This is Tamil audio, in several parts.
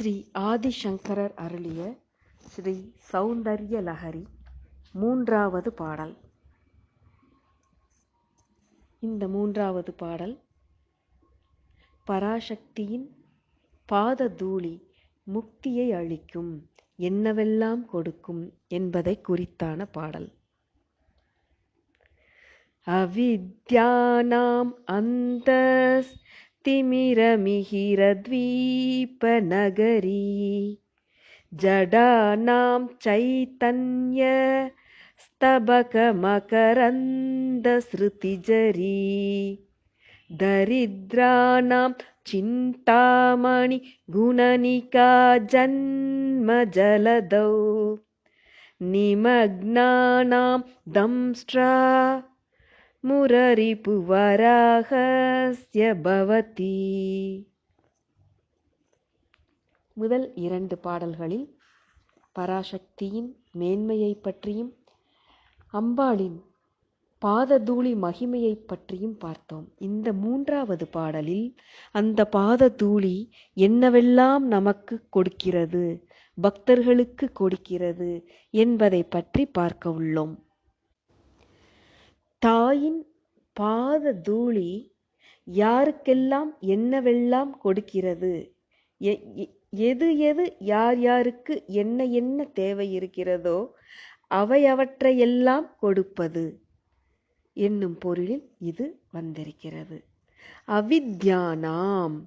ஸ்ரீ ஆதிசங்கரர் அருளிய ஸ்ரீ சௌந்தர்ய லஹரி மூன்றாவது பாடல் இந்த மூன்றாவது பாடல் பராசக்தியின் பாத தூளி முக்தியை அளிக்கும் என்னவெல்லாம் கொடுக்கும் என்பதை குறித்தான பாடல் அவித்யானாம் அந்த तिमिरमिहिरद्वीपनगरी जडानां चैतन्यस्तबकमकरन्दसृतिजरी दरिद्राणां चिन्तामणि गुणनिका जन्म जलदौ निमग्नानां दंष्ट्रा முரரிபுவராகஸ்ய பவதி முதல் இரண்டு பாடல்களில் பராசக்தியின் மேன்மையை பற்றியும் அம்பாளின் பாததூளி மகிமையை பற்றியும் பார்த்தோம் இந்த மூன்றாவது பாடலில் அந்த பாததூளி என்னவெல்லாம் நமக்கு கொடுக்கிறது பக்தர்களுக்கு கொடுக்கிறது என்பதை பற்றி பார்க்க உள்ளோம் தாயின் பாத தூளி யாருக்கெல்லாம் என்னவெல்லாம் கொடுக்கிறது எது எது யார் யாருக்கு என்ன என்ன தேவை இருக்கிறதோ அவை அவற்றையெல்லாம் கொடுப்பது என்னும் பொருளில் இது வந்திருக்கிறது அவித்யானாம்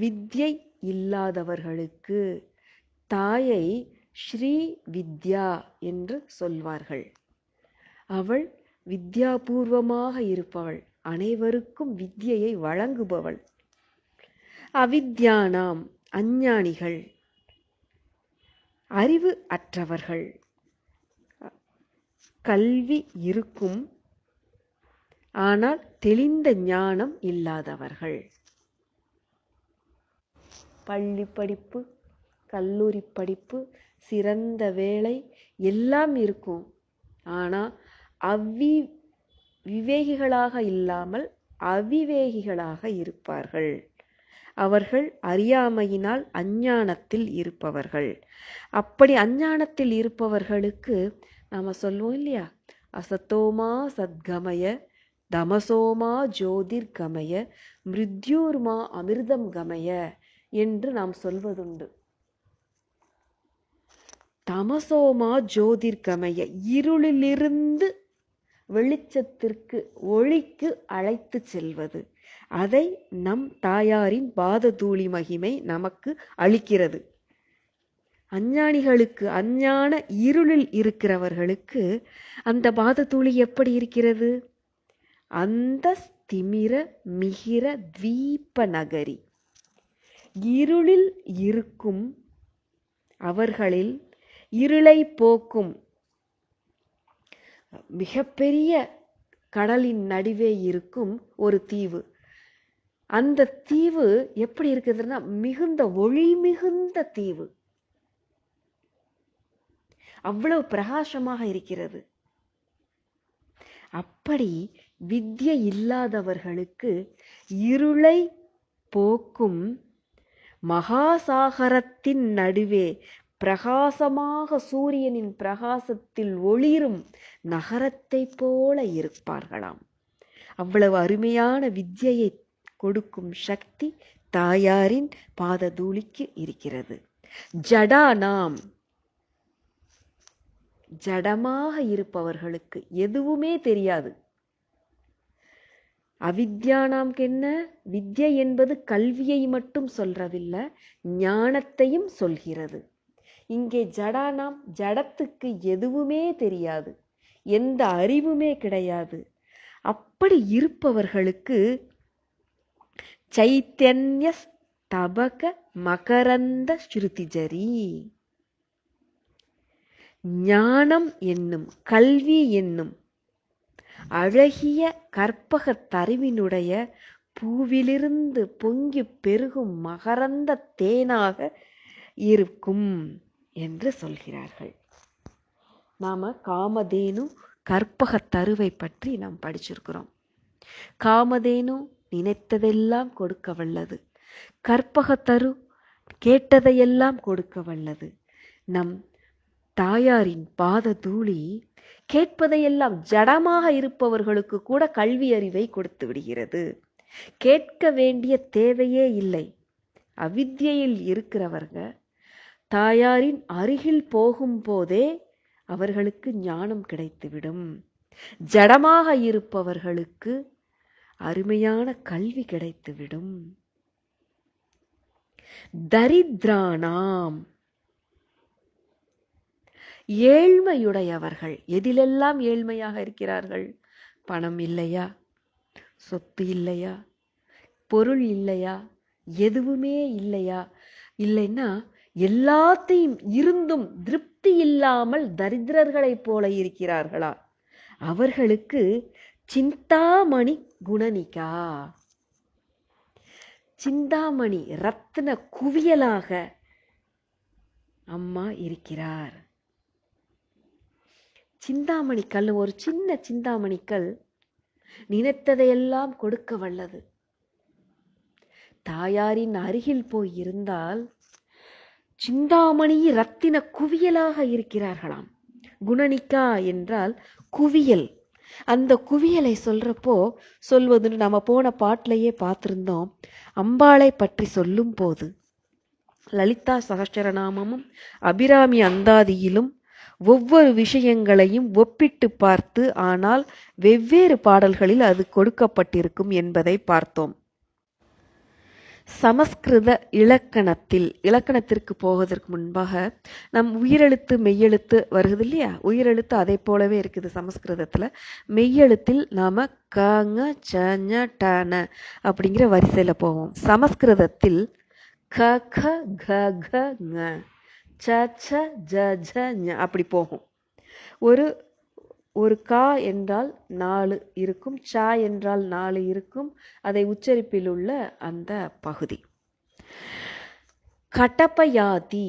வித்யை இல்லாதவர்களுக்கு தாயை ஸ்ரீ வித்யா என்று சொல்வார்கள் அவள் வித்யாபூர்வமாக இருப்பவள் அனைவருக்கும் வித்யையை வழங்குபவள் அவித்யானாம் அஞ்ஞானிகள் அறிவு அற்றவர்கள் கல்வி இருக்கும் ஆனால் தெளிந்த ஞானம் இல்லாதவர்கள் பள்ளி படிப்பு கல்லூரி படிப்பு சிறந்த வேலை எல்லாம் இருக்கும் ஆனால் அவ்வி விவேகிகளாக இல்லாமல் அவிவேகிகளாக இருப்பார்கள் அவர்கள் அறியாமையினால் அஞ்ஞானத்தில் இருப்பவர்கள் அப்படி அஞ்ஞானத்தில் இருப்பவர்களுக்கு நாம் சொல்லுவோம் இல்லையா அசத்தோமா சத்கமய தமசோமா ஜோதிர்கமய மிருத்யூர்மா அமிர்தம் கமய என்று நாம் சொல்வதுண்டு தமசோமா ஜோதிர்கமய இருளிலிருந்து வெளிச்சத்திற்கு ஒளிக்கு அழைத்து செல்வது அதை நம் தாயாரின் பாததூளி மகிமை நமக்கு அளிக்கிறது அஞ்ஞானிகளுக்கு அஞ்ஞான இருளில் இருக்கிறவர்களுக்கு அந்த பாததூளி எப்படி இருக்கிறது அந்த திமிர மிகிர தீப நகரி இருளில் இருக்கும் அவர்களில் இருளை போக்கும் மிகப்பெரிய கடலின் நடுவே இருக்கும் ஒரு தீவு அந்த தீவு எப்படி இருக்குதுன்னா மிகுந்த ஒளி மிகுந்த தீவு அவ்வளவு பிரகாசமாக இருக்கிறது அப்படி வித்ய இல்லாதவர்களுக்கு இருளை போக்கும் மகாசாகரத்தின் நடுவே பிரகாசமாக சூரியனின் பிரகாசத்தில் ஒளிரும் நகரத்தை போல இருப்பார்களாம் அவ்வளவு அருமையான வித்தியை கொடுக்கும் சக்தி தாயாரின் பாததூளிக்கு இருக்கிறது ஜடா நாம் ஜடமாக இருப்பவர்களுக்கு எதுவுமே தெரியாது அவித்யா நாம்க்கு என்ன வித்யை என்பது கல்வியை மட்டும் சொல்றதில்லை ஞானத்தையும் சொல்கிறது இங்கே ஜடானாம் ஜடத்துக்கு எதுவுமே தெரியாது எந்த அறிவுமே கிடையாது அப்படி இருப்பவர்களுக்கு சைத்தன்ய தபக மகரந்த ஸ்ருதிஜரி ஞானம் என்னும் கல்வி என்னும் அழகிய கற்பக தருவினுடைய பூவிலிருந்து பொங்கி பெருகும் மகரந்த தேனாக இருக்கும் என்று சொல்கிறார்கள் நாம் காமதேனு கற்பக தருவை பற்றி நாம் படிச்சிருக்கிறோம் காமதேனு நினைத்ததெல்லாம் கொடுக்க வல்லது கற்பக தரு கேட்டதையெல்லாம் கொடுக்க வல்லது நம் தாயாரின் பாத தூளி கேட்பதையெல்லாம் ஜடமாக இருப்பவர்களுக்கு கூட கல்வி அறிவை கொடுத்து விடுகிறது கேட்க வேண்டிய தேவையே இல்லை அவித்தியையில் இருக்கிறவர்கள் தாயாரின் அருகில் போகும்போதே அவர்களுக்கு ஞானம் கிடைத்துவிடும் ஜடமாக இருப்பவர்களுக்கு அருமையான கல்வி கிடைத்துவிடும் தரித்ராணாம் ஏழ்மையுடையவர்கள் எதிலெல்லாம் ஏழ்மையாக இருக்கிறார்கள் பணம் இல்லையா சொத்து இல்லையா பொருள் இல்லையா எதுவுமே இல்லையா இல்லைன்னா எல்லாத்தையும் இருந்தும் திருப்தி இல்லாமல் தரித்திரர்களைப் போல இருக்கிறார்களா அவர்களுக்கு சிந்தாமணி குணனிகா சிந்தாமணி ரத்ன குவியலாக அம்மா இருக்கிறார் சிந்தாமணி கல் ஒரு சின்ன சிந்தாமணி கல் நினைத்ததையெல்லாம் கொடுக்க வல்லது தாயாரின் அருகில் போய் இருந்தால் சிந்தாமணி ரத்தின குவியலாக இருக்கிறார்களாம் குணனிக்கா என்றால் குவியல் அந்த குவியலை சொல்றப்போ சொல்வதுன்னு நம்ம போன பாட்டிலேயே பார்த்திருந்தோம் அம்பாளை பற்றி சொல்லும் போது லலிதா சகஸ்டரநாமமும் அபிராமி அந்தாதியிலும் ஒவ்வொரு விஷயங்களையும் ஒப்பிட்டு பார்த்து ஆனால் வெவ்வேறு பாடல்களில் அது கொடுக்கப்பட்டிருக்கும் என்பதை பார்த்தோம் சமஸ்கிருத இலக்கணத்தில் இலக்கணத்திற்கு போவதற்கு முன்பாக நம் உயிரெழுத்து மெய்யெழுத்து வருகிறது இல்லையா உயிரெழுத்து அதே போலவே இருக்குது சமஸ்கிருதத்தில் மெய்யெழுத்தில் நாம் கங்க ச டன அப்படிங்கிற வரிசையில் போவோம் சமஸ்கிருதத்தில் க க க க ச ச ஜ ஜ அப்படி போகும் ஒரு ஒரு கா என்றால் நாலு இருக்கும் சா என்றால் நாலு இருக்கும் அதை உச்சரிப்பில் உள்ள அந்த பகுதி கட்டப்பயாதி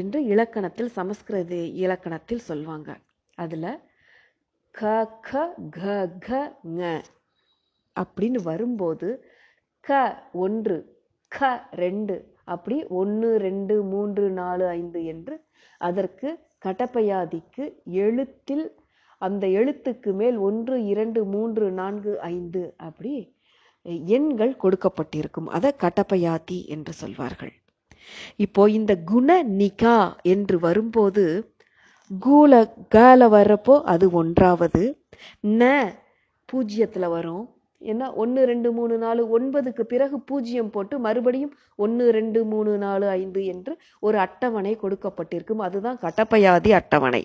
என்று இலக்கணத்தில் சமஸ்கிருத இலக்கணத்தில் சொல்வாங்க அதில் க க க க ங அப்படின்னு வரும்போது க ஒன்று க ரெண்டு அப்படி ஒன்று ரெண்டு மூன்று நாலு ஐந்து என்று அதற்கு கடப்பயாதிக்கு எழுத்தில் அந்த எழுத்துக்கு மேல் ஒன்று இரண்டு மூன்று நான்கு ஐந்து அப்படி எண்கள் கொடுக்கப்பட்டிருக்கும் அதை கட்டப்பயாத்தி என்று சொல்வார்கள் இப்போ இந்த குண நிகா என்று வரும்போது கூல கால வர்றப்போ அது ஒன்றாவது ந பூஜ்ஜியத்தில் வரும் ஏன்னா ஒன்று ரெண்டு மூணு நாலு ஒன்பதுக்கு பிறகு பூஜ்ஜியம் போட்டு மறுபடியும் ஒன்று ரெண்டு மூணு நாலு ஐந்து என்று ஒரு அட்டவணை கொடுக்கப்பட்டிருக்கும் அதுதான் கட்டப்பயாதி அட்டவணை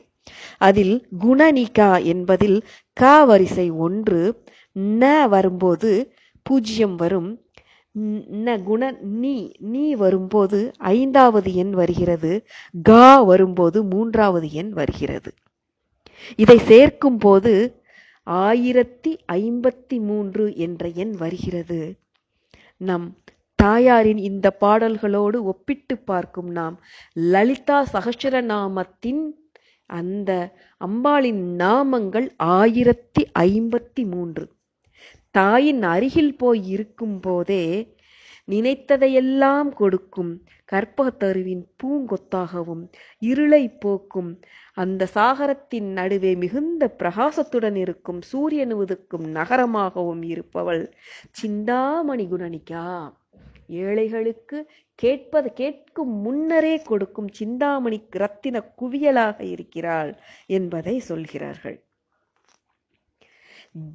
அதில் குணநிகா என்பதில் க வரிசை ஒன்று ந வரும்போது பூஜ்ஜியம் வரும் ந குண நீ நீ வரும்போது ஐந்தாவது எண் வருகிறது கா வரும்போது மூன்றாவது எண் வருகிறது இதை சேர்க்கும் போது ஆயிரத்தி ஐம்பத்தி மூன்று என்ற எண் வருகிறது நம் தாயாரின் இந்த பாடல்களோடு ஒப்பிட்டு பார்க்கும் நாம் லலிதா சகசரநாமத்தின் அந்த அம்பாளின் நாமங்கள் ஆயிரத்தி ஐம்பத்தி மூன்று தாயின் அருகில் போய் இருக்கும் போதே நினைத்ததையெல்லாம் கொடுக்கும் கற்பகத்தருவின் பூங்கொத்தாகவும் இருளை போக்கும் அந்த சாகரத்தின் நடுவே மிகுந்த பிரகாசத்துடன் இருக்கும் சூரியனுவதுக்கும் நகரமாகவும் இருப்பவள் சிந்தாமணி குணனிகா ஏழைகளுக்கு கேட்பது கேட்கும் முன்னரே கொடுக்கும் சிந்தாமணி ரத்தின குவியலாக இருக்கிறாள் என்பதை சொல்கிறார்கள்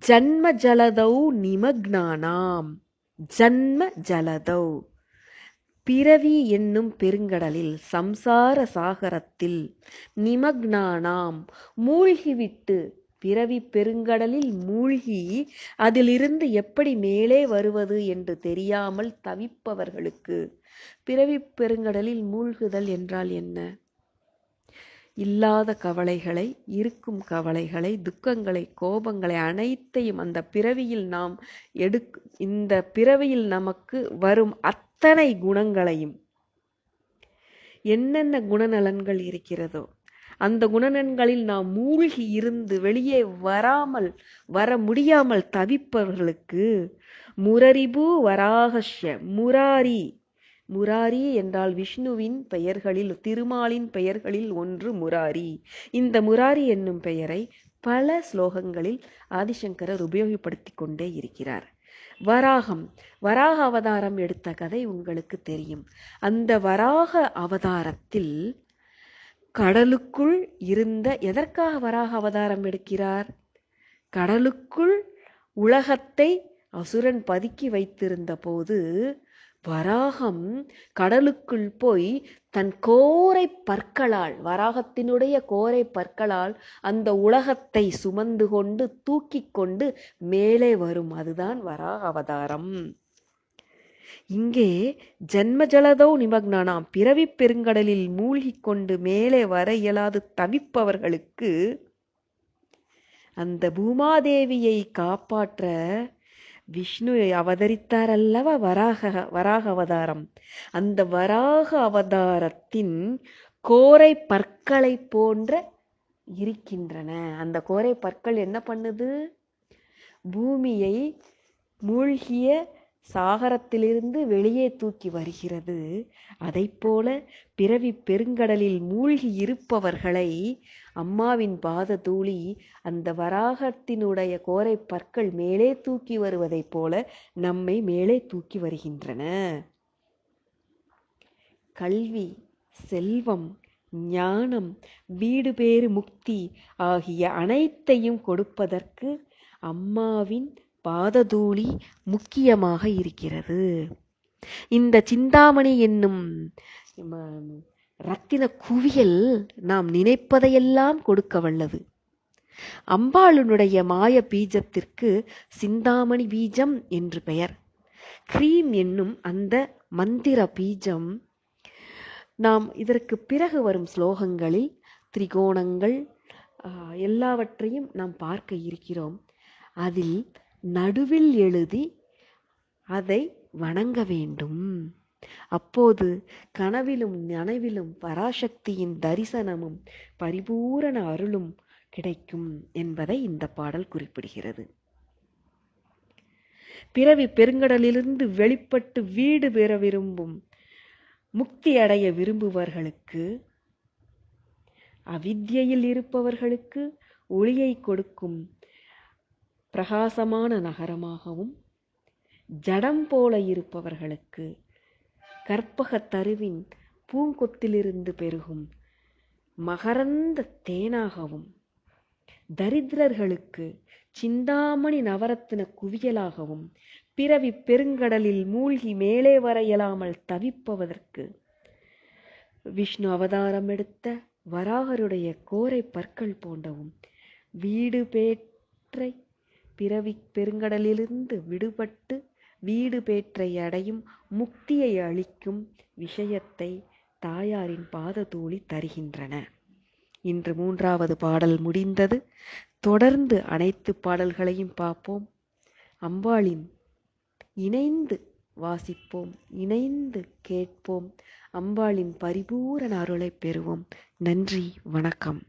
ஜன்ம ஜலதௌ நிமக்னானாம் ஜன்ம ஜலதௌ பிறவி என்னும் பெருங்கடலில் சம்சார சாகரத்தில் நிமக்னானாம் மூழ்கிவிட்டு பிறவி பெருங்கடலில் மூழ்கி அதிலிருந்து எப்படி மேலே வருவது என்று தெரியாமல் தவிப்பவர்களுக்கு பிறவி பெருங்கடலில் மூழ்குதல் என்றால் என்ன இல்லாத கவலைகளை இருக்கும் கவலைகளை துக்கங்களை கோபங்களை அனைத்தையும் அந்த பிறவியில் நாம் எடுக் இந்த பிறவியில் நமக்கு வரும் அத்தனை குணங்களையும் என்னென்ன குணநலன்கள் இருக்கிறதோ அந்த குணநன்களில் நாம் மூழ்கி இருந்து வெளியே வராமல் வர முடியாமல் தவிப்பவர்களுக்கு முரரிபு வராகஷ்ய முராரி முராரி என்றால் விஷ்ணுவின் பெயர்களில் திருமாலின் பெயர்களில் ஒன்று முராரி இந்த முராரி என்னும் பெயரை பல ஸ்லோகங்களில் ஆதிசங்கரர் உபயோகப்படுத்தி கொண்டே இருக்கிறார் வராகம் வராக அவதாரம் எடுத்த கதை உங்களுக்கு தெரியும் அந்த வராக அவதாரத்தில் கடலுக்குள் இருந்த எதற்காக வராக அவதாரம் எடுக்கிறார் கடலுக்குள் உலகத்தை அசுரன் பதுக்கி வைத்திருந்த போது வராகம் கடலுக்குள் போய் தன் கோரை பற்களால் வராகத்தினுடைய கோரை பற்களால் அந்த உலகத்தை சுமந்து கொண்டு தூக்கி கொண்டு மேலே வரும் அதுதான் வராக அவதாரம் இங்கே ஜன்ம ஜலதோ நிமக்னானாம் பிறவி பெருங்கடலில் மூழ்கிக் கொண்டு மேலே வர இயலாது தவிப்பவர்களுக்கு அந்த பூமாதேவியை காப்பாற்ற விஷ்ணு அவதரித்தார் அல்லவா வராக வராக அவதாரம் அந்த வராக அவதாரத்தின் கோரை பற்களை போன்ற இருக்கின்றன அந்த கோரை பற்கள் என்ன பண்ணுது பூமியை மூழ்கிய சாகரத்திலிருந்து வெளியே தூக்கி வருகிறது அதைப்போல பிறவி பெருங்கடலில் மூழ்கி இருப்பவர்களை அம்மாவின் பாத தூளி அந்த வராகத்தினுடைய கோரை பற்கள் மேலே தூக்கி வருவதைப் போல நம்மை மேலே தூக்கி வருகின்றன கல்வி செல்வம் ஞானம் வீடு பேறு முக்தி ஆகிய அனைத்தையும் கொடுப்பதற்கு அம்மாவின் பாததூளி முக்கியமாக இருக்கிறது இந்த சிந்தாமணி என்னும் ரத்தின குவியல் நாம் நினைப்பதையெல்லாம் கொடுக்க வல்லது அம்பாளுனுடைய மாய பீஜத்திற்கு சிந்தாமணி பீஜம் என்று பெயர் கிரீம் என்னும் அந்த மந்திர பீஜம் நாம் இதற்கு பிறகு வரும் ஸ்லோகங்களில் திரிகோணங்கள் எல்லாவற்றையும் நாம் பார்க்க இருக்கிறோம் அதில் நடுவில் எழுதி அதை வணங்க வேண்டும் அப்போது கனவிலும் நனவிலும் பராசக்தியின் தரிசனமும் பரிபூரண அருளும் கிடைக்கும் என்பதை இந்த பாடல் குறிப்பிடுகிறது பிறவி பெருங்கடலிலிருந்து வெளிப்பட்டு வீடு பெற விரும்பும் முக்தி அடைய விரும்புவர்களுக்கு அவித்தியையில் இருப்பவர்களுக்கு ஒளியை கொடுக்கும் பிரகாசமான நகரமாகவும் ஜடம் போல இருப்பவர்களுக்கு கற்பக தருவின் பூங்கொத்திலிருந்து பெருகும் மகரந்த தேனாகவும் தரித்திரர்களுக்கு சிந்தாமணி நவரத்தின குவியலாகவும் பிறவி பெருங்கடலில் மூழ்கி மேலே வரையலாமல் தவிப்பவதற்கு விஷ்ணு அவதாரம் எடுத்த வராகருடைய கோரை பற்கள் போண்டவும் வீடு பேற்றை பிறவிப் பெருங்கடலிலிருந்து விடுபட்டு வீடு பேற்றை அடையும் முக்தியை அளிக்கும் விஷயத்தை தாயாரின் பாததூளி தருகின்றன இன்று மூன்றாவது பாடல் முடிந்தது தொடர்ந்து அனைத்து பாடல்களையும் பார்ப்போம் அம்பாளின் இணைந்து வாசிப்போம் இணைந்து கேட்போம் அம்பாளின் பரிபூரண அருளை பெறுவோம் நன்றி வணக்கம்